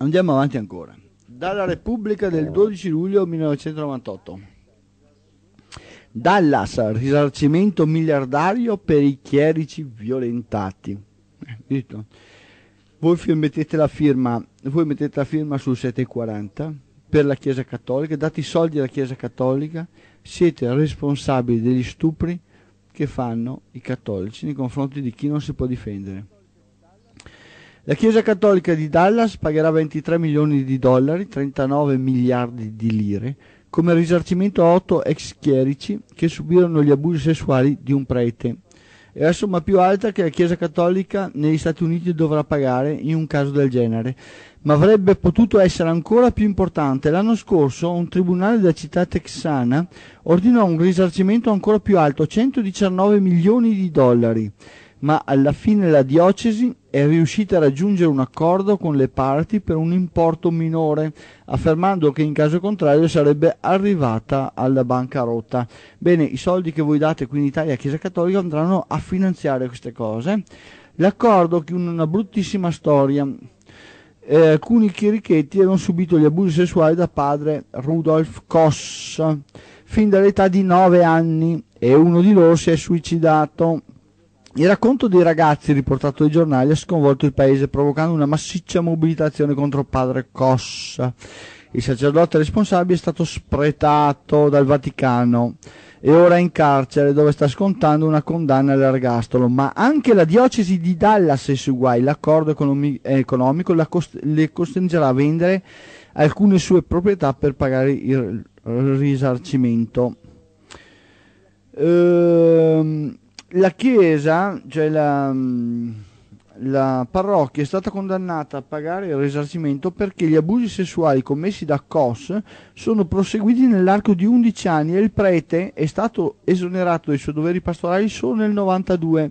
Andiamo avanti ancora. Dalla Repubblica del 12 luglio 1998. Dallas, risarcimento miliardario per i chierici violentati. Eh, voi mettete la firma, voi mettete la firma sul 740 per la Chiesa Cattolica, date i soldi alla Chiesa Cattolica, siete responsabili degli stupri che fanno i cattolici nei confronti di chi non si può difendere la Chiesa Cattolica di Dallas pagherà 23 milioni di dollari, 39 miliardi di lire, come risarcimento a otto ex chierici che subirono gli abusi sessuali di un prete. È la somma più alta che la Chiesa Cattolica negli Stati Uniti dovrà pagare in un caso del genere, ma avrebbe potuto essere ancora più importante. L'anno scorso un tribunale della città texana ordinò un risarcimento ancora più alto, 119 milioni di dollari ma alla fine la diocesi è riuscita a raggiungere un accordo con le parti per un importo minore, affermando che in caso contrario sarebbe arrivata alla bancarotta. Bene, i soldi che voi date qui in Italia a Chiesa Cattolica andranno a finanziare queste cose. L'accordo, chiude una bruttissima storia, eh, alcuni chierichetti hanno subito gli abusi sessuali da padre Rudolf Koss fin dall'età di 9 anni e uno di loro si è suicidato. Il racconto dei ragazzi riportato dai giornali ha sconvolto il paese provocando una massiccia mobilitazione contro padre Cossa. Il sacerdote responsabile è stato spretato dal Vaticano e ora è in carcere dove sta scontando una condanna all'ergastolo, ma anche la diocesi di Dallas è sui guai, l'accordo economi- economico la cost- le costringerà a vendere alcune sue proprietà per pagare il risarcimento. Ehm la chiesa, cioè la, mm, la, parrocchia è stata condannata a pagare il risarcimento perché gli abusi sessuali commessi da Cos sono proseguiti nell'arco di 11 anni e il prete è stato esonerato dai suoi doveri pastorali solo nel 92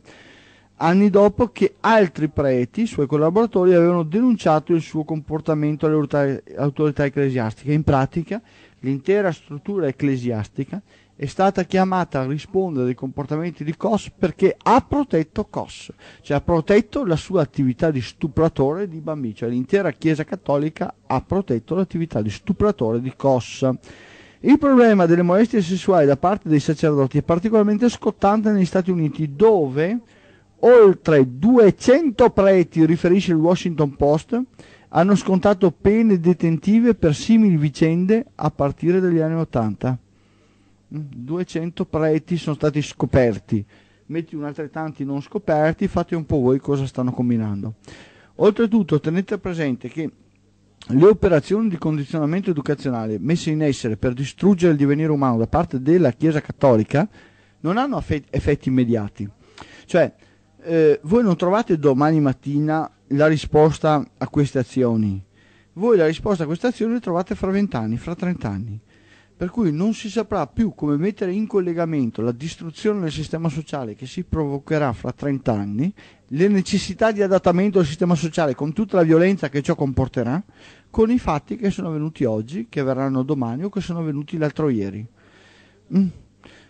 anni dopo che altri preti, suoi collaboratori, avevano denunciato il suo comportamento alle autorità ecclesiastiche. In pratica, l'intera struttura ecclesiastica è stata chiamata a rispondere ai comportamenti di Cos perché ha protetto Cos, cioè ha protetto la sua attività di stupratore di bambini, cioè l'intera Chiesa Cattolica ha protetto l'attività di stupratore di Cos. Il problema delle molestie sessuali da parte dei sacerdoti è particolarmente scottante negli Stati Uniti dove oltre 200 preti, riferisce il Washington Post, hanno scontato pene detentive per simili vicende a partire dagli anni Ottanta. 200 preti sono stati scoperti, metti un altrettanti non scoperti, fate un po' voi cosa stanno combinando. Oltretutto tenete presente che le operazioni di condizionamento educazionale messe in essere per distruggere il divenire umano da parte della Chiesa Cattolica non hanno effetti immediati. Cioè, eh, voi non trovate domani mattina la risposta a queste azioni. Voi la risposta a queste azioni le trovate fra vent'anni, fra trent'anni per cui non si saprà più come mettere in collegamento la distruzione del sistema sociale che si provocherà fra 30 anni, le necessità di adattamento al sistema sociale con tutta la violenza che ciò comporterà, con i fatti che sono avvenuti oggi, che verranno domani o che sono avvenuti l'altro ieri. Mm.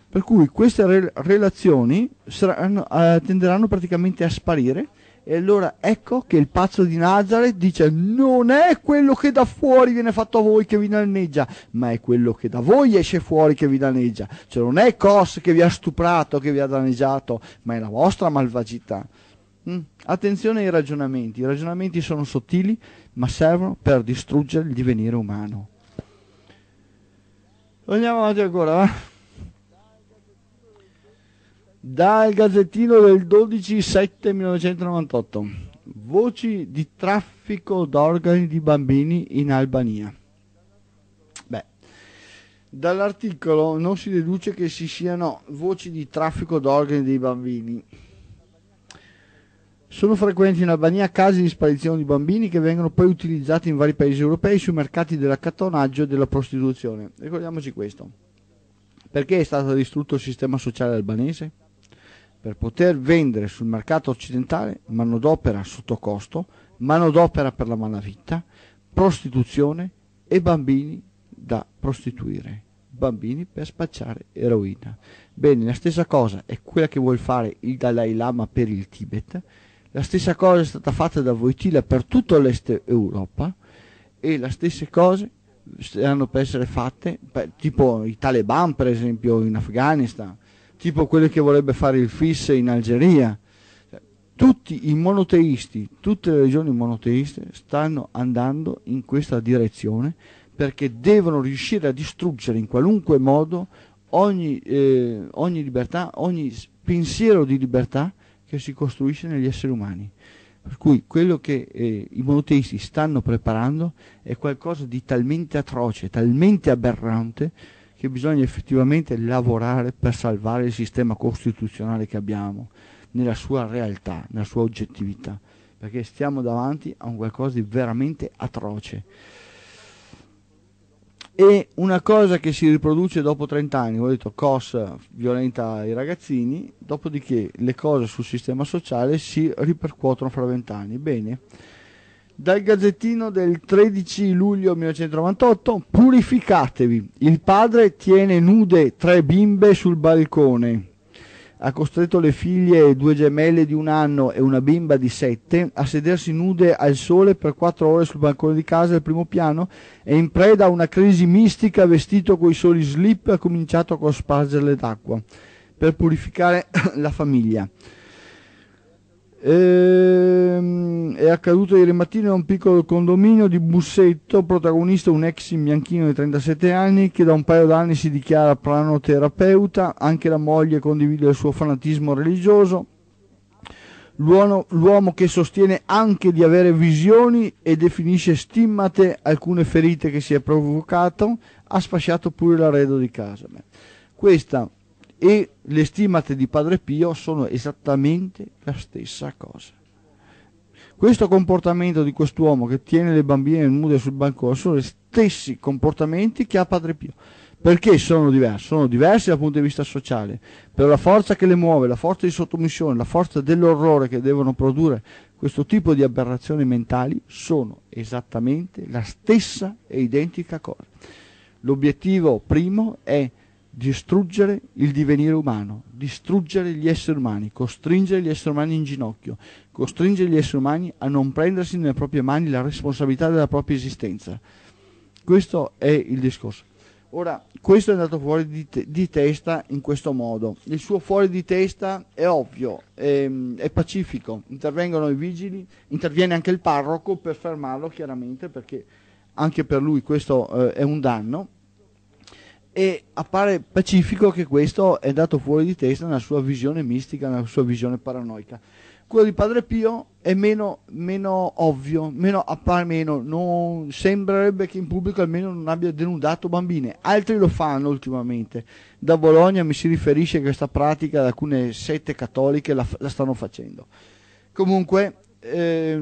Per cui queste re relazioni saranno, eh, tenderanno praticamente a sparire e allora ecco che il pazzo di Nazareth dice non è quello che da fuori viene fatto a voi che vi danneggia, ma è quello che da voi esce fuori che vi danneggia. Cioè non è Cos che vi ha stuprato, che vi ha danneggiato, ma è la vostra malvagità. Mm. Attenzione ai ragionamenti, i ragionamenti sono sottili, ma servono per distruggere il divenire umano. Andiamo avanti ancora, va? Eh? dal Gazzettino del 12-7-1998. Voci di traffico d'organi di bambini in Albania. Beh, dall'articolo non si deduce che si siano voci di traffico d'organi dei bambini. Sono frequenti in Albania casi di sparizione di bambini che vengono poi utilizzati in vari paesi europei sui mercati dell'accattonaggio e della prostituzione. Ricordiamoci questo. Perché è stato distrutto il sistema sociale albanese? per poter vendere sul mercato occidentale manodopera sotto costo, manodopera per la malavita, prostituzione e bambini da prostituire, bambini per spacciare eroina. Bene, la stessa cosa è quella che vuole fare il Dalai Lama per il Tibet, la stessa cosa è stata fatta da Voitila per tutto l'est Europa e le stesse cose stanno per essere fatte, per, tipo i Taliban per esempio in Afghanistan, tipo quelle che vorrebbe fare il FIS in Algeria. Tutti i monoteisti, tutte le regioni monoteiste stanno andando in questa direzione perché devono riuscire a distruggere in qualunque modo ogni, eh, ogni libertà, ogni pensiero di libertà che si costruisce negli esseri umani. Per cui quello che eh, i monoteisti stanno preparando è qualcosa di talmente atroce, talmente aberrante, che bisogna effettivamente lavorare per salvare il sistema costituzionale che abbiamo, nella sua realtà, nella sua oggettività, perché stiamo davanti a un qualcosa di veramente atroce. E una cosa che si riproduce dopo 30 anni, ho detto COS violenta i ragazzini, dopodiché le cose sul sistema sociale si ripercuotono fra 20 anni. Bene dal Gazzettino del 13 luglio 1998, purificatevi. Il padre tiene nude tre bimbe sul balcone. Ha costretto le figlie, due gemelle di un anno e una bimba di sette, a sedersi nude al sole per quattro ore sul balcone di casa al primo piano e in preda a una crisi mistica vestito coi soli slip ha cominciato a cospargerle d'acqua per purificare la famiglia. Ehm, è accaduto ieri mattina in un piccolo condominio di Bussetto, protagonista un ex bianchino di 37 anni che da un paio d'anni si dichiara pranoterapeuta, anche la moglie condivide il suo fanatismo religioso. L'uomo, l'uomo che sostiene anche di avere visioni e definisce stimmate alcune ferite che si è provocato, ha sfasciato pure l'arredo di casa. questa e le stimate di Padre Pio sono esattamente la stessa cosa. Questo comportamento di quest'uomo che tiene le bambine nude sul bancone sono gli stessi comportamenti che ha Padre Pio. Perché sono diversi? Sono diversi dal punto di vista sociale, per la forza che le muove, la forza di sottomissione, la forza dell'orrore che devono produrre questo tipo di aberrazioni mentali sono esattamente la stessa e identica cosa. L'obiettivo primo è distruggere il divenire umano, distruggere gli esseri umani, costringere gli esseri umani in ginocchio, costringere gli esseri umani a non prendersi nelle proprie mani la responsabilità della propria esistenza. Questo è il discorso. Ora, questo è andato fuori di, te- di testa in questo modo. Il suo fuori di testa è ovvio, è, ehm, è pacifico. Intervengono i vigili, interviene anche il parroco per fermarlo chiaramente perché anche per lui questo eh, è un danno e appare pacifico che questo è andato fuori di testa nella sua visione mistica, nella sua visione paranoica. Quello di Padre Pio è meno, meno ovvio, meno, appare meno, non, sembrerebbe che in pubblico almeno non abbia denudato bambine, altri lo fanno ultimamente. Da Bologna mi si riferisce che questa pratica da alcune sette cattoliche la, la stanno facendo. Comunque, eh,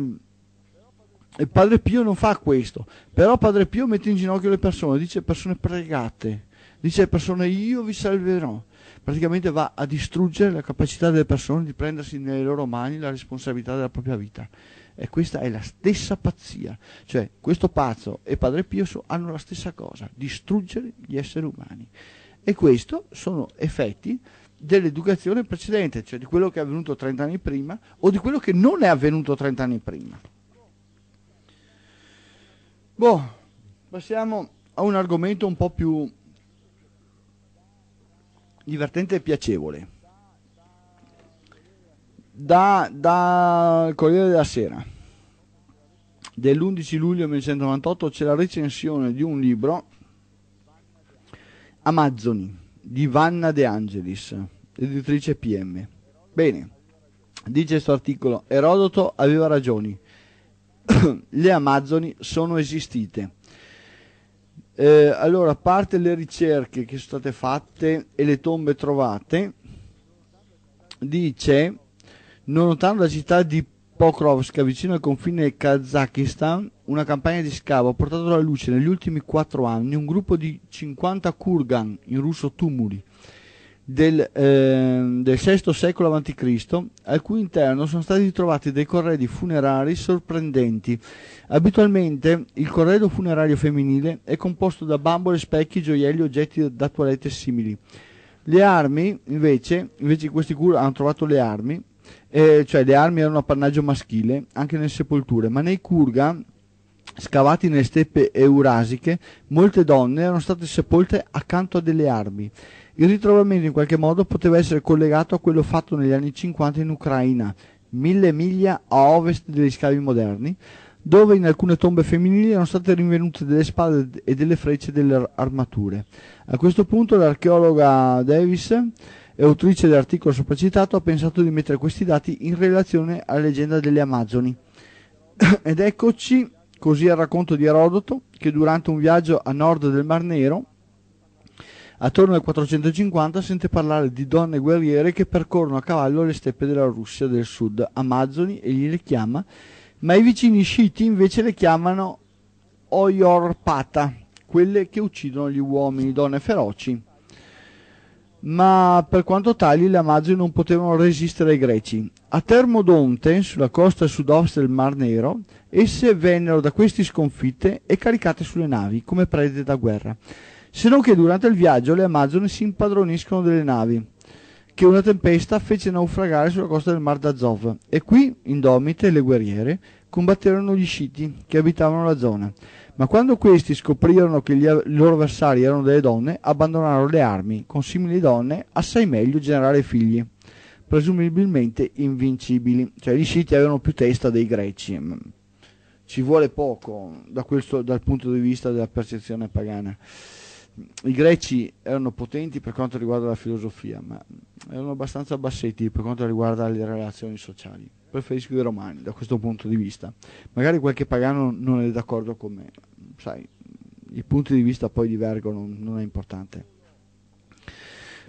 Padre Pio non fa questo, però Padre Pio mette in ginocchio le persone, dice persone pregate, dice alle persone io vi salverò. Praticamente va a distruggere la capacità delle persone di prendersi nelle loro mani la responsabilità della propria vita. E questa è la stessa pazzia. Cioè, questo pazzo e Padre Pio hanno la stessa cosa, distruggere gli esseri umani. E questo sono effetti dell'educazione precedente, cioè di quello che è avvenuto 30 anni prima o di quello che non è avvenuto 30 anni prima. Boh, passiamo a un argomento un po' più divertente e piacevole. Dal da Corriere della Sera dell'11 luglio 1998 c'è la recensione di un libro Amazzoni di Vanna De Angelis, editrice PM. Bene, dice questo articolo, Erodoto aveva ragioni, le Amazzoni sono esistite eh, allora, a parte le ricerche che sono state fatte e le tombe trovate, dice, non nonostante la città di Pokrovska, vicino al confine Kazakistan, una campagna di scavo ha portato alla luce negli ultimi 4 anni un gruppo di 50 kurgan, in russo tumuli, del, eh, del VI secolo a.C., al cui interno sono stati trovati dei corredi funerari sorprendenti. Abitualmente il corredo funerario femminile è composto da bambole, specchi, gioielli oggetti da toilette simili. Le armi, invece, invece questi cura hanno trovato le armi, eh, cioè le armi erano appannaggio maschile, anche nelle sepolture, ma nei Kurga scavati nelle steppe eurasiche, molte donne erano state sepolte accanto a delle armi il ritrovamento in qualche modo poteva essere collegato a quello fatto negli anni 50 in Ucraina, mille miglia a ovest degli scavi moderni, dove in alcune tombe femminili erano state rinvenute delle spade e delle frecce delle armature. A questo punto l'archeologa Davis autrice dell'articolo sopracitato ha pensato di mettere questi dati in relazione alla leggenda delle Amazzoni. Ed eccoci così al racconto di Erodoto che durante un viaggio a nord del Mar Nero Attorno al 450 sente parlare di donne guerriere che percorrono a cavallo le steppe della Russia del Sud, Amazzoni, egli le chiama, ma i vicini sciiti invece le chiamano Oyorpata, quelle che uccidono gli uomini, donne feroci. Ma per quanto tali le Amazzoni non potevano resistere ai greci. A Termodonte, sulla costa sud-ovest del Mar Nero, esse vennero da questi sconfitte e caricate sulle navi come prede da guerra se non che durante il viaggio le Amazzoni si impadroniscono delle navi che una tempesta fece naufragare sulla costa del Mar d'Azov e qui, indomite, le guerriere combatterono gli sciti che abitavano la zona. Ma quando questi scoprirono che gli, i loro avversari erano delle donne, abbandonarono le armi, con simili donne assai meglio generare figli, presumibilmente invincibili. Cioè gli sciti avevano più testa dei greci. Mm. Ci vuole poco da questo, dal punto di vista della percezione pagana i greci erano potenti per quanto riguarda la filosofia, ma erano abbastanza bassetti per quanto riguarda le relazioni sociali. Preferisco i romani da questo punto di vista. Magari qualche pagano non è d'accordo con me, sai, i punti di vista poi divergono, non è importante.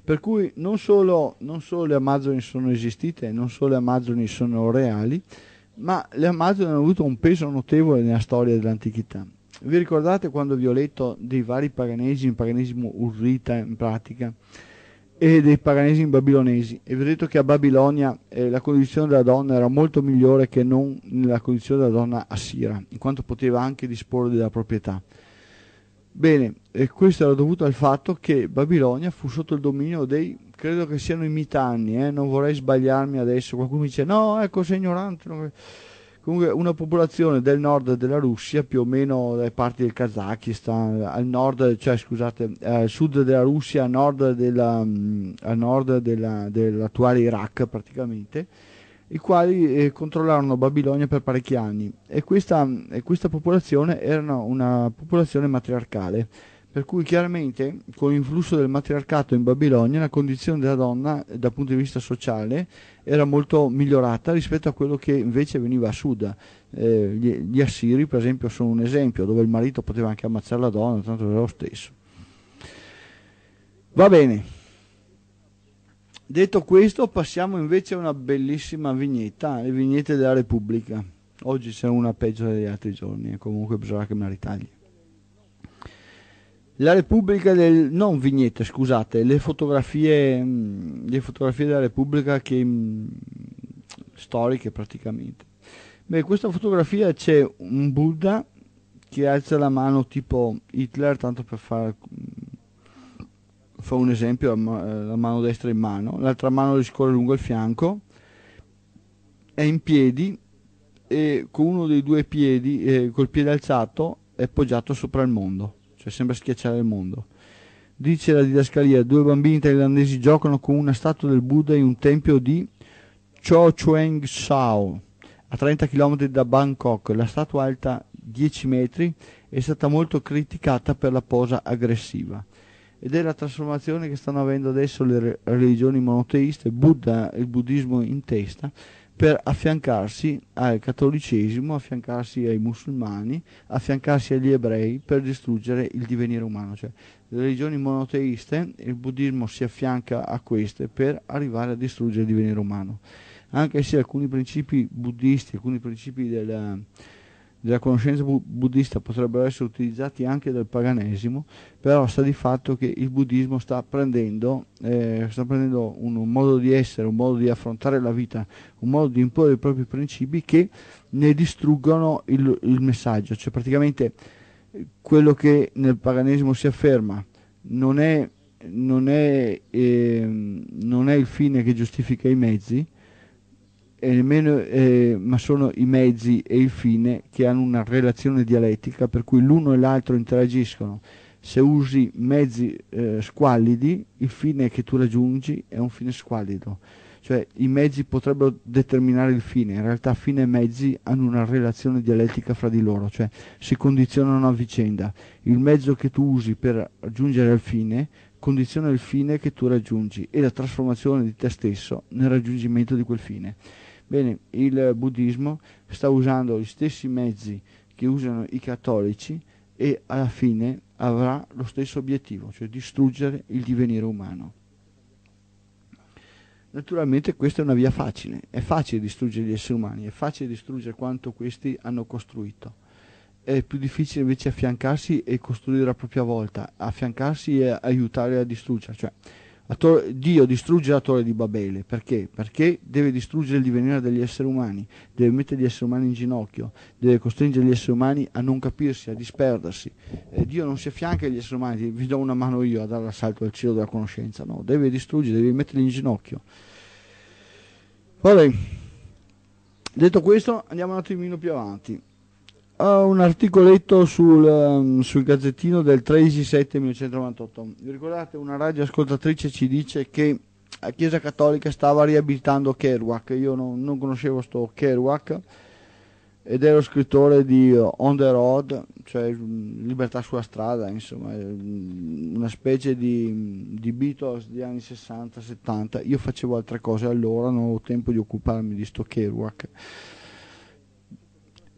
Per cui non solo, non solo le Amazzoni sono esistite, non solo le Amazzoni sono reali, ma le Amazzoni hanno avuto un peso notevole nella storia dell'antichità vi ricordate quando vi ho letto dei vari paganesi, il paganesimo urrita in pratica, e dei paganesimi babilonesi? E vi ho detto che a Babilonia eh, la condizione della donna era molto migliore che non nella condizione della donna a Sira, in quanto poteva anche disporre della proprietà. Bene, e questo era dovuto al fatto che Babilonia fu sotto il dominio dei, credo che siano i mitanni, eh, non vorrei sbagliarmi adesso, qualcuno mi dice no, ecco, sei ignorante. Non... Comunque una popolazione del nord della Russia, più o meno dalle parti del Kazakistan, al nord, cioè scusate, al eh, sud della Russia, a nord, della, mm, a nord della, dell'attuale Iraq praticamente, i quali eh, controllarono Babilonia per parecchi anni e questa, e questa popolazione era una popolazione matriarcale per cui chiaramente con l'influsso del matriarcato in Babilonia la condizione della donna dal punto di vista sociale era molto migliorata rispetto a quello che invece veniva a Sud. Eh, gli, gli, assiri per esempio sono un esempio dove il marito poteva anche ammazzare la donna, tanto era lo stesso. Va bene. Detto questo passiamo invece a una bellissima vignetta, le vignette della Repubblica. Oggi c'è una peggio degli altri giorni, eh, comunque bisogna che me la ritagli. La Repubblica del... non vignette, scusate, le fotografie, mm, le fotografie della Repubblica che, mm, storiche praticamente. Beh, questa fotografia c'è un Buddha che alza la mano tipo Hitler, tanto per fare mm, fa un esempio, eh, la mano destra in mano, l'altra mano gli scorre lungo il fianco, è in piedi e con uno dei due piedi, eh, col piede alzato, è poggiato sopra il mondo cioè sembra schiacciare il mondo. Dice la didascalia, due bambini thailandesi giocano con una statua del Buddha in un tempio di Cho Chueng Sao, a 30 km da Bangkok. La statua alta 10 metri è stata molto criticata per la posa aggressiva. Ed è la trasformazione che stanno avendo adesso le religioni monoteiste, Buddha e il buddismo in testa, per affiancarsi al cattolicesimo, affiancarsi ai musulmani, affiancarsi agli ebrei per distruggere il divenire umano. Cioè, le religioni monoteiste, il buddismo si affianca a queste per arrivare a distruggere il divenire umano. Anche se alcuni principi buddisti, alcuni principi della, della conoscenza bu- buddista potrebbero essere utilizzati anche dal paganesimo, però sta di fatto che il buddismo sta prendendo, eh, sta prendendo un, un, modo di essere, un modo di affrontare la vita, un modo di imporre i propri principi che ne distruggono il, il messaggio, cioè praticamente quello che nel paganesimo si afferma non è, non è, eh, non è il fine che giustifica i mezzi, e nemmeno, eh, ma sono i mezzi e il fine che hanno una relazione dialettica per cui l'uno e l'altro interagiscono. Se usi mezzi eh, squallidi, il fine che tu raggiungi è un fine squallido. Cioè i mezzi potrebbero determinare il fine, in realtà fine e mezzi hanno una relazione dialettica fra di loro, cioè si condizionano a vicenda. Il mezzo che tu usi per raggiungere il fine condiziona il fine che tu raggiungi e la trasformazione di te stesso nel raggiungimento di quel fine. Bene, il buddismo sta usando gli stessi mezzi che usano i cattolici e alla fine avrà lo stesso obiettivo, cioè distruggere il divenire umano. Naturalmente questa è una via facile, è facile distruggere gli esseri umani, è facile distruggere quanto questi hanno costruito. È più difficile invece affiancarsi e costruire a propria volta, affiancarsi e aiutare a distruggere, cioè Torre, Dio distrugge la torre di Babele, perché? Perché deve distruggere il divenire degli esseri umani, deve mettere gli esseri umani in ginocchio, deve costringere gli esseri umani a non capirsi, a disperdersi. E eh, Dio non si affianca agli esseri umani, vi do una mano io a dare l'assalto al cielo della conoscenza, no, deve distruggere, deve metterli in ginocchio. Vabbè, detto questo andiamo un attimino più avanti un articoletto sul, um, sul gazzettino del 13 7 1998. Vi ricordate una radio ascoltatrice ci dice che la Chiesa Cattolica stava riabilitando Kerouac, io non, non conoscevo sto Kerouac ed è lo scrittore di uh, On the Road, cioè mm, Libertà sulla strada, insomma, eh, mm, una specie di, mm, di Beatles degli anni 60-70. Io facevo altre cose allora, non avevo tempo di occuparmi di sto Kerouac.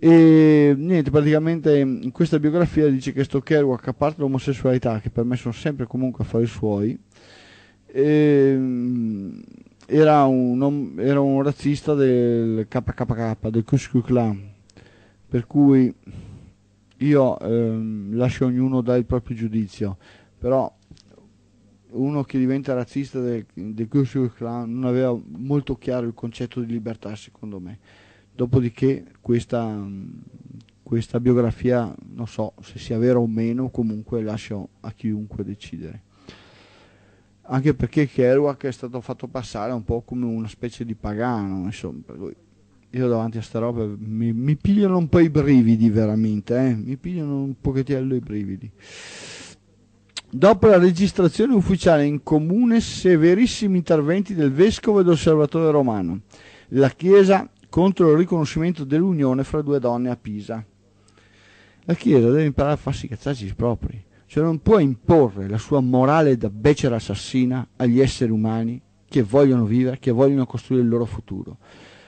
E niente, praticamente in questa biografia dice che sto Kerouac, a parte l'omosessualità, che per me sono sempre comunque affari suoi, ehm, era, un, era un, razzista del KKK, del Cuscu Clan, per cui io ehm, lascio ognuno dare il proprio giudizio, però uno che diventa razzista del, del Ku Klux non aveva molto chiaro il concetto di libertà secondo me dopodiché questa, questa biografia non so se sia vera o meno comunque lascio a chiunque decidere anche perché Kerouac è stato fatto passare un po' come una specie di pagano insomma io davanti a sta roba mi, mi pigliano un po' i brividi veramente eh? mi pigliano un pochettino i brividi Dopo la registrazione ufficiale in comune, severissimi interventi del vescovo e dell'osservatore romano. La Chiesa contro il riconoscimento dell'unione fra due donne a Pisa. La Chiesa deve imparare a farsi cazzacci propri, cioè non può imporre la sua morale da becera assassina agli esseri umani che vogliono vivere, che vogliono costruire il loro futuro.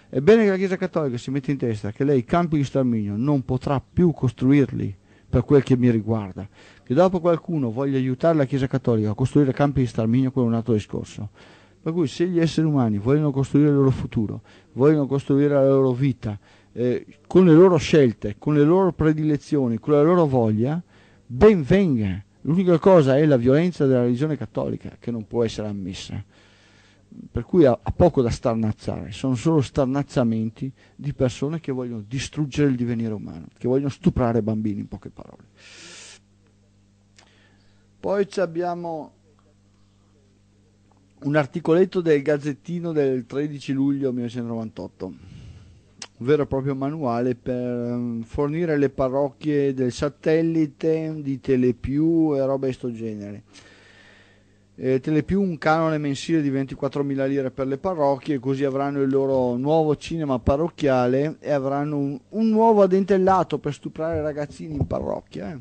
È bene che la Chiesa Cattolica si metta in testa che lei i campi di sterminio non potrà più costruirli per quel che mi riguarda. Che dopo qualcuno voglia aiutare la Chiesa Cattolica a costruire campi di sterminio, quello è un altro discorso per cui se gli esseri umani vogliono costruire il loro futuro, vogliono costruire la loro vita, eh, con le loro scelte, con le loro predilezioni, con la loro voglia, ben venga. L'unica cosa è la violenza della religione cattolica che non può essere ammessa. Per cui ha, ha poco da starnazzare, sono solo starnazzamenti di persone che vogliono distruggere il divenire umano, che vogliono stuprare bambini in poche parole. Poi ci abbiamo un articoletto del Gazzettino del 13 luglio 1998, un vero e proprio manuale per ehm, fornire le parrocchie del satellite, di Telepiù e roba di sto genere. Eh, Telepiù un canone mensile di 24.000 lire per le parrocchie, così avranno il loro nuovo cinema parrocchiale e avranno un, un nuovo addentellato per stuprare i ragazzini in parrocchia. Eh.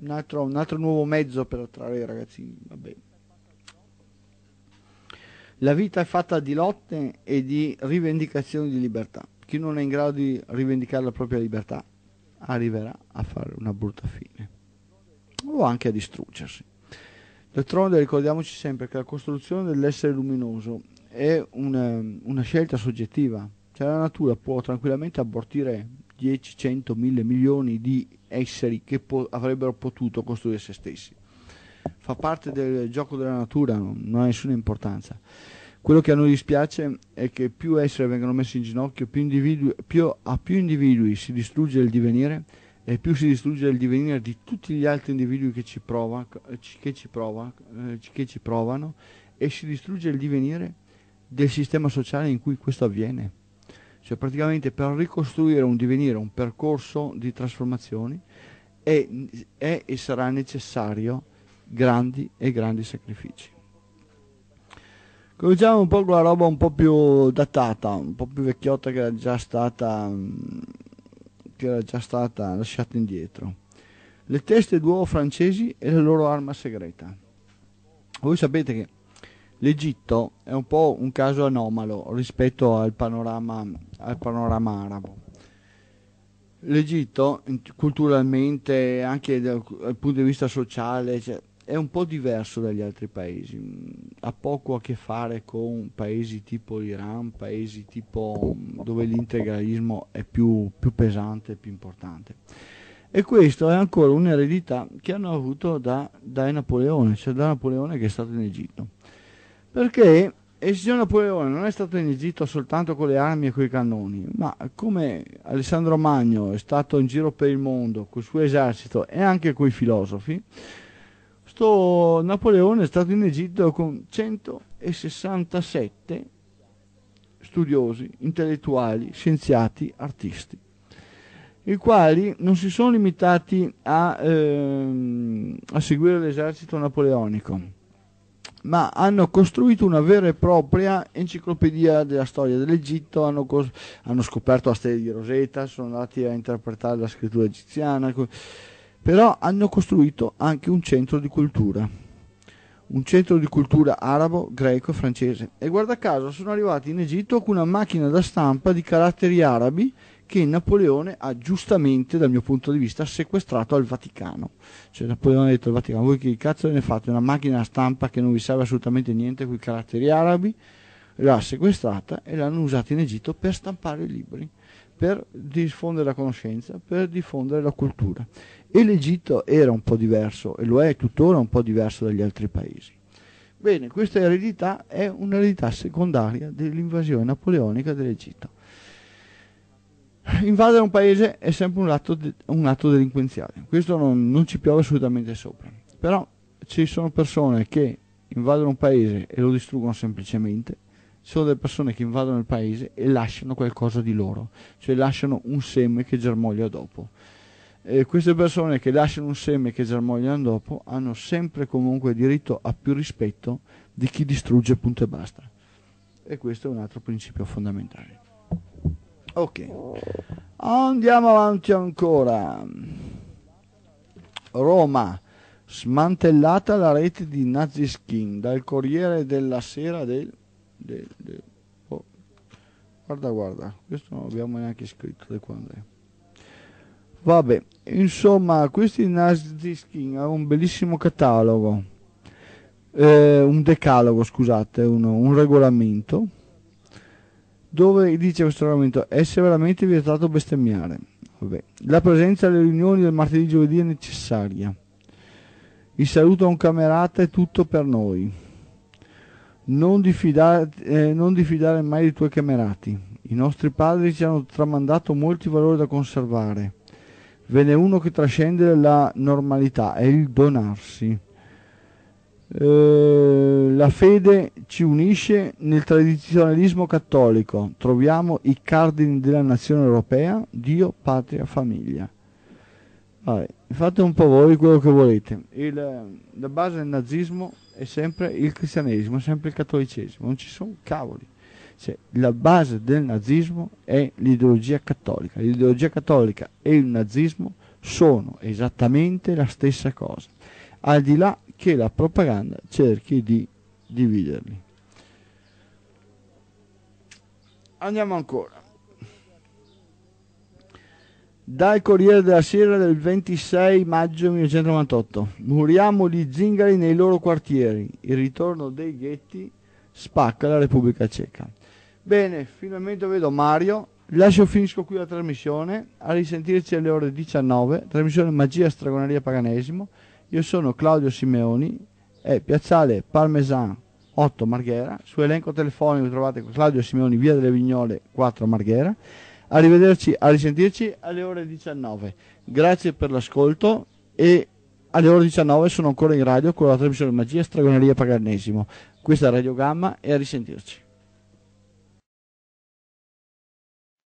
Un, altro, un, altro, nuovo mezzo per attrarre i ragazzini. Vabbè la vita è fatta di lotte e di rivendicazioni di libertà. Chi non è in grado di rivendicare la propria libertà arriverà a fare una brutta fine o anche a distruggersi. D'altronde ricordiamoci sempre che la costruzione dell'essere luminoso è una, ehm, una scelta soggettiva, cioè la natura può tranquillamente abortire 10, 100, 1000 milioni di esseri che po avrebbero potuto costruire se stessi fa parte del gioco della natura, non ha nessuna importanza. Quello che a noi dispiace è che più esseri vengono messi in ginocchio, più, più a più individui si distrugge il divenire e più si distrugge il divenire di tutti gli altri individui che ci, prova, che ci, prova, eh, che ci provano e si distrugge il divenire del sistema sociale in cui questo avviene. Cioè praticamente per ricostruire un divenire, un percorso di trasformazioni è, è e sarà necessario grandi e grandi sacrifici. Cominciamo un po' con la roba un po' più datata, un po' più vecchiotta che era già stata, mm, che era già stata lasciata indietro. Le teste d'uovo francesi e la loro arma segreta. Voi sapete che l'Egitto è un po' un caso anomalo rispetto al panorama, al panorama arabo. L'Egitto culturalmente, anche dal, dal punto di vista sociale, cioè, è un po' diverso dagli altri paesi, mm, ha poco a che fare con paesi tipo l'Iran, paesi tipo mm, dove l'integralismo è più, più pesante e più importante. E questo è ancora un'eredità che hanno avuto da, da Napoleone, cioè da Napoleone che è stato in Egitto. Perché il signor Napoleone non è stato in Egitto soltanto con le armi e con i cannoni, ma come Alessandro Magno è stato in giro per il mondo col suo esercito e anche coi filosofi, questo Napoleone è stato in Egitto con 167 studiosi, intellettuali, scienziati, artisti, i quali non si sono limitati a, ehm, a seguire l'esercito napoleonico, ma hanno costruito una vera e propria enciclopedia della storia dell'Egitto, hanno, hanno scoperto la stella di Rosetta, sono andati a interpretare la scrittura egiziana però hanno costruito anche un centro di cultura, un centro di cultura arabo, greco e francese. E guarda caso sono arrivati in Egitto con una macchina da stampa di caratteri arabi che Napoleone ha giustamente, dal mio punto di vista, sequestrato al Vaticano. Cioè Napoleone ha detto al Vaticano, voi che cazzo ne fate? Una macchina da stampa che non vi serve assolutamente niente con i caratteri arabi, l'ha sequestrata e l'hanno usata in Egitto per stampare i libri per diffondere la conoscenza, per diffondere la cultura. E l'Egitto era un po' diverso, e lo è tuttora un po' diverso dagli altri paesi. Bene, questa eredità è un'eredità secondaria dell'invasione napoleonica dell'Egitto. Invadere un paese è sempre un atto, de un atto delinquenziale, questo non, non ci piove assolutamente sopra. Però ci sono persone che invadono un paese e lo distruggono semplicemente, sono delle persone che invadono il paese e lasciano qualcosa di loro, cioè lasciano un seme che germoglia dopo. E queste persone che lasciano un seme che germoglia dopo hanno sempre comunque diritto a più rispetto di chi distrugge punto e basta. E questo è un altro principio fondamentale. Ok, andiamo avanti ancora. Roma, smantellata la rete di Nazi Skin dal Corriere della Sera del de, de oh. guarda guarda questo non abbiamo neanche scritto da quando è vabbè insomma questi nazi Skin ha un bellissimo catalogo eh, un decalogo scusate uno, un regolamento dove dice questo regolamento essere veramente vietato bestemmiare vabbè. la presenza alle riunioni del martedì e giovedì è necessaria il saluto a un camerata è tutto per noi non diffidare, eh, non diffidare mai dei tuoi camerati. I nostri padri ci hanno tramandato molti valori da conservare. Ve n'è uno che trascende la normalità, è il donarsi. Eh, la fede ci unisce nel tradizionalismo cattolico. Troviamo i cardini della nazione europea, Dio, patria, famiglia. Vabbè, fate un po' voi quello che volete. Il, eh, la base del nazismo è sempre il cristianesimo, sempre il cattolicesimo, non ci sono cavoli. Cioè, la base del nazismo è l'ideologia cattolica. L'ideologia cattolica e il nazismo sono esattamente la stessa cosa, al di là che la propaganda cerchi di dividerli. Andiamo ancora. Dal Corriere della Sera del 26 maggio 1998. Muriamo gli zingari nei loro quartieri. Il ritorno dei ghetti spacca la Repubblica Ceca. Bene, finalmente vedo Mario. Lascio finisco qui la trasmissione. A risentirci alle ore 19. Trasmissione Magia Stragoneria Paganesimo. Io sono Claudio Simeoni e Piazzale Parmesan 8 Marghera. Su elenco telefonico trovate Claudio Simeoni, via delle Vignole 4 Marghera. Arrivederci, a risentirci alle ore 19. Grazie per l'ascolto e alle ore 19 sono ancora in radio con la trasmissione Magia, Stragoneria Paganesimo. Questa è Radio Gamma e a risentirci.